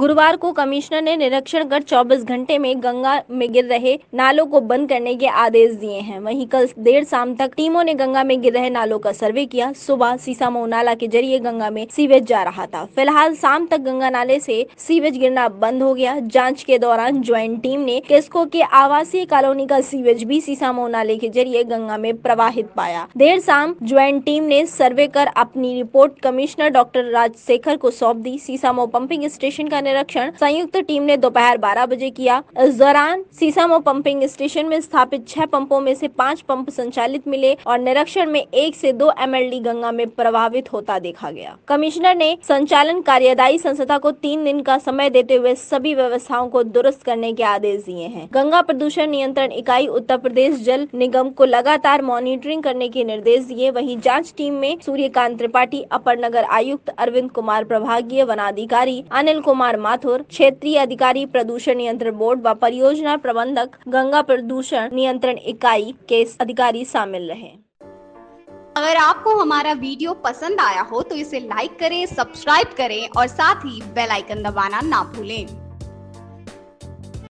गुरुवार को कमिश्नर ने निरीक्षण कर 24 घंटे में गंगा में गिर रहे नालों को बंद करने के आदेश दिए हैं वहीं कल देर शाम तक टीमों ने गंगा में गिर रहे नालों का सर्वे किया सुबह सीसा मऊ नाला के जरिए गंगा में सीवेज जा रहा था फिलहाल शाम तक गंगा नाले से सीवेज गिरना बंद हो गया जाँच के दौरान ज्वाइंट टीम ने केसको के आवासीय कॉलोनी का सीवेज भी सीसा मऊ नाले के जरिए गंगा में प्रवाहित पाया देर शाम ज्वाइंट टीम ने सर्वे कर अपनी रिपोर्ट कमिश्नर डॉक्टर राजशेखर को सौंप दी सीसा मऊ पंपिंग स्टेशन का निरीक्षण संयुक्त टीम ने दोपहर बारह बजे किया इस दौरान सीसामो पंपिंग स्टेशन में स्थापित छह पंपों में से पांच पंप संचालित मिले और निरीक्षण में एक से दो एम गंगा में प्रभावित होता देखा गया कमिश्नर ने संचालन कार्यदायी संस्था को तीन दिन का समय देते हुए सभी व्यवस्थाओं को दुरुस्त करने के आदेश दिए हैं गंगा प्रदूषण नियंत्रण इकाई उत्तर प्रदेश जल निगम को लगातार मॉनिटरिंग करने के निर्देश दिए वहीं जांच टीम में सूर्यकांत त्रिपाठी अपर नगर आयुक्त अरविंद कुमार प्रभागीय वनाधिकारी अनिल कुमार माथुर क्षेत्रीय अधिकारी प्रदूषण नियंत्रण बोर्ड व परियोजना प्रबंधक गंगा प्रदूषण नियंत्रण इकाई के अधिकारी शामिल रहे अगर आपको हमारा वीडियो पसंद आया हो तो इसे लाइक करें सब्सक्राइब करें और साथ ही बेल आइकन दबाना ना भूलें